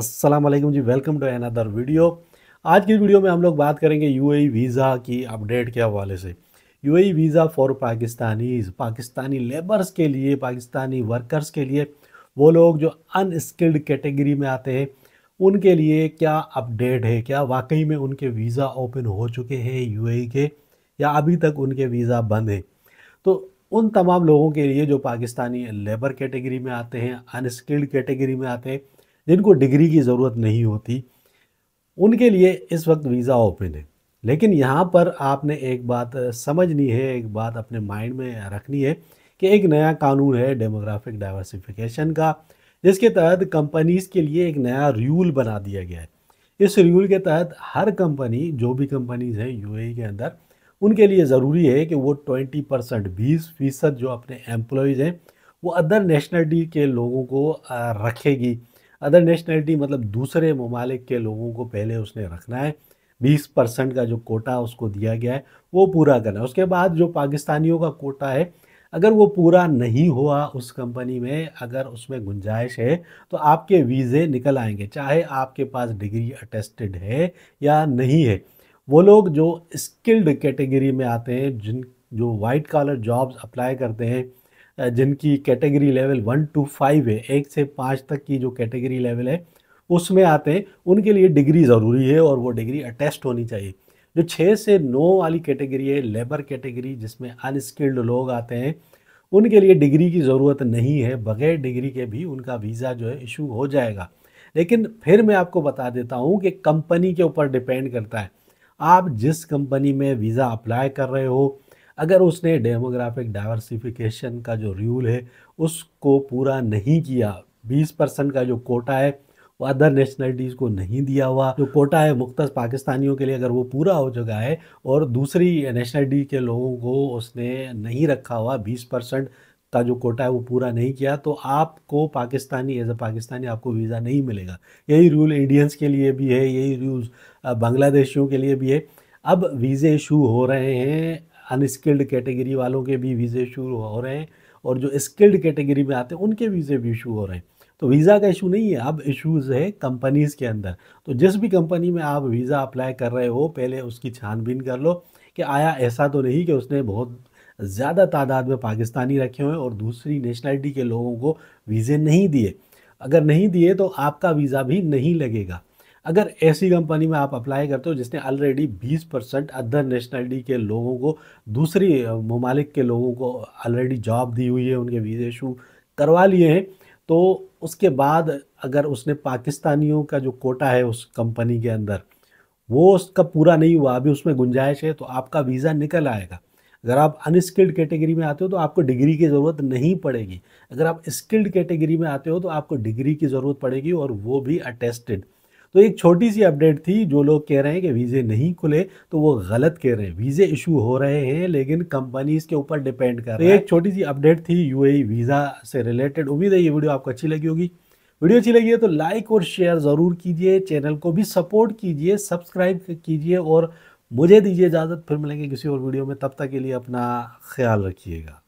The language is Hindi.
अस्सलाम वालेकुम जी welcome to another video आज की वीडियो में हम लोग बात करेंगे यूएई वीज़ा e की अपडेट के हवाले से UAE visa for Pakistanis Pakistani labours के लिए पाकिस्तानी वर्कर्स के लिए वो लोग जो अनस्किल्ड कैटेगरी में आते हैं उनके लिए क्या अपडेट है क्या वाकई में उनके वीज़ा ओपन हो चुके हैं यू e के या अभी तक उनके वीज़ा बंद हैं तो उन तमाम लोगों के लिए जो पाकिस्तानी लेबर कैटेगरी में आते हैं अनस्किल्ड कैटेगरी में आते हैं जिनको डिग्री की ज़रूरत नहीं होती उनके लिए इस वक्त वीज़ा ओपन है लेकिन यहाँ पर आपने एक बात समझनी है एक बात अपने माइंड में रखनी है कि एक नया कानून है डेमोग्राफिक डाइवर्सिफिकेशन का जिसके तहत कंपनीज़ के लिए एक नया रूल बना दिया गया है इस रूल के तहत हर कंपनी जो भी कंपनीज़ हैं यू के अंदर उनके लिए ज़रूरी है कि वो ट्वेंटी परसेंट बीस फीसद जो अपने एम्प्लॉयज़ हैं वो अदर नेशनलिटी के लोगों को रखेगी अदर नेशनलिटी मतलब दूसरे ममालिक के लोगों को पहले उसने रखना है बीस परसेंट का जो कोटा उसको दिया गया है वो पूरा करना है उसके बाद जो पाकिस्तानियों का कोटा है अगर वो पूरा नहीं हुआ उस कंपनी में अगर उसमें गुंजाइश है तो आपके वीज़े निकल आएंगे चाहे आपके पास डिग्री अटेस्टेड है या नहीं है वो लोग जो स्किल्ड कैटेगरी में आते हैं जिन जो वाइट कॉलर जॉब्स अप्लाई करते हैं जिनकी category level one two five है एक से पाँच तक की जो कैटेगरी लेवल है उसमें आते हैं उनके लिए डिग्री ज़रूरी है और वो डिग्री अटेस्ट होनी चाहिए जो छः से नौ वाली कैटेगरी है लेबर कैटेगरी जिसमें अनस्किल्ड लोग आते हैं उनके लिए डिग्री की ज़रूरत नहीं है बग़ैर डिग्री के भी उनका वीज़ा जो है इशू हो जाएगा लेकिन फिर मैं आपको बता देता हूँ कि कंपनी के ऊपर डिपेंड करता है आप जिस कंपनी में वीज़ा अप्लाई कर रहे हो अगर उसने डेमोग्राफिक डाइवर्सिफिकेशन का जो रूल है उसको पूरा नहीं किया 20 परसेंट का जो कोटा है वो अदर नेशनलिटीज़ को नहीं दिया हुआ जो कोटा है मुख्त पाकिस्तानियों के लिए अगर वो पूरा हो चुका है और दूसरी नेशनलिटी के लोगों को उसने नहीं रखा हुआ बीस परसेंट का जो कोटा है वो पूरा नहीं किया तो आपको पाकिस्तानी एज अ पाकिस्तानी आपको वीज़ा नहीं मिलेगा यही रूल इंडियंस के लिए भी है यही रूल्स बांग्लादेशियों के लिए भी है अब वीज़े इशू हो रहे हैं अनस्किल्ड कैटेगरी वालों के भी वीज़े इशू हो रहे हैं और जो स्किल्ड कैटेगरी में आते हैं उनके वीज़े भी इशू हो रहे हैं तो वीज़ा का इशू नहीं है अब इशूज़ है कंपनीज़ के अंदर तो जिस भी कंपनी में आप वीज़ा अप्लाई कर रहे हो पहले उसकी छानबीन कर लो कि आया ऐसा तो नहीं कि उसने बहुत ज़्यादा तादाद में पाकिस्तानी रखे हुए हैं और दूसरी नेशनलिटी के लोगों को वीज़े नहीं दिए अगर नहीं दिए तो आपका वीज़ा भी नहीं लगेगा अगर ऐसी कंपनी में आप अप्लाई करते हो जिसने ऑलरेडी 20 परसेंट अदर नेशनलिटी के लोगों को दूसरी ममालिक के लोगों को ऑलरेडी जॉब दी हुई है उनके वीज़े इशू करवा लिए हैं तो उसके बाद अगर उसने पाकिस्तानियों का जो कोटा है उस कंपनी के अंदर वो उसका पूरा नहीं हुआ अभी उसमें गुंजाइश है तो आपका वीज़ा निकल आएगा अगर आप अनस्किल्ड कैटेगरी में आते हो तो आपको डिग्री की ज़रूरत नहीं पड़ेगी अगर आप स्किल्ड कैटेगरी में आते हो तो आपको डिग्री की ज़रूरत पड़ेगी और वो भी अटेस्टेड तो एक छोटी सी अपडेट थी जो लोग कह रहे हैं कि वीज़े नहीं खुले तो वो गलत कह रहे हैं वीज़े इशू हो रहे हैं लेकिन कंपनीज के ऊपर डिपेंड कर तो रहे हैं एक छोटी सी अपडेट थी यू वीज़ा से रिलेटेड उम्मीद है ये वीडियो आपको अच्छी लगी होगी वीडियो अच्छी लगी है तो लाइक और शेयर ज़रूर कीजिए चैनल को भी सपोर्ट कीजिए सब्सक्राइब कीजिए और मुझे दीजिए इजाज़त फिर मिलेंगे किसी और वीडियो में तब तक के लिए अपना ख्याल रखिएगा